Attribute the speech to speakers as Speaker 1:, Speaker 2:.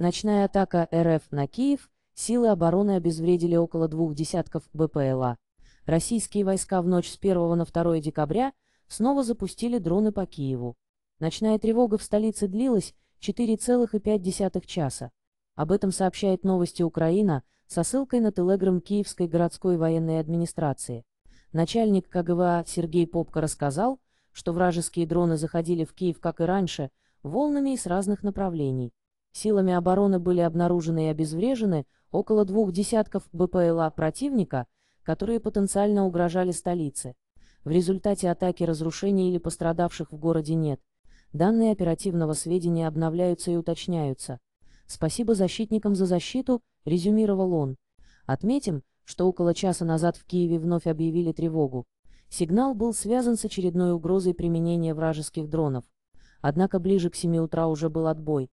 Speaker 1: Ночная атака РФ на Киев, силы обороны обезвредили около двух десятков БПЛА. Российские войска в ночь с 1 на 2 декабря снова запустили дроны по Киеву. Ночная тревога в столице длилась 4,5 часа. Об этом сообщает новости Украина со ссылкой на телеграм Киевской городской военной администрации. Начальник КГВА Сергей Попко рассказал, что вражеские дроны заходили в Киев, как и раньше, волнами и с разных направлений. Силами обороны были обнаружены и обезврежены около двух десятков БПЛА противника, которые потенциально угрожали столице. В результате атаки разрушений или пострадавших в городе нет. Данные оперативного сведения обновляются и уточняются. Спасибо защитникам за защиту, резюмировал он. Отметим, что около часа назад в Киеве вновь объявили тревогу. Сигнал был связан с очередной угрозой применения вражеских дронов. Однако ближе к 7 утра уже был отбой.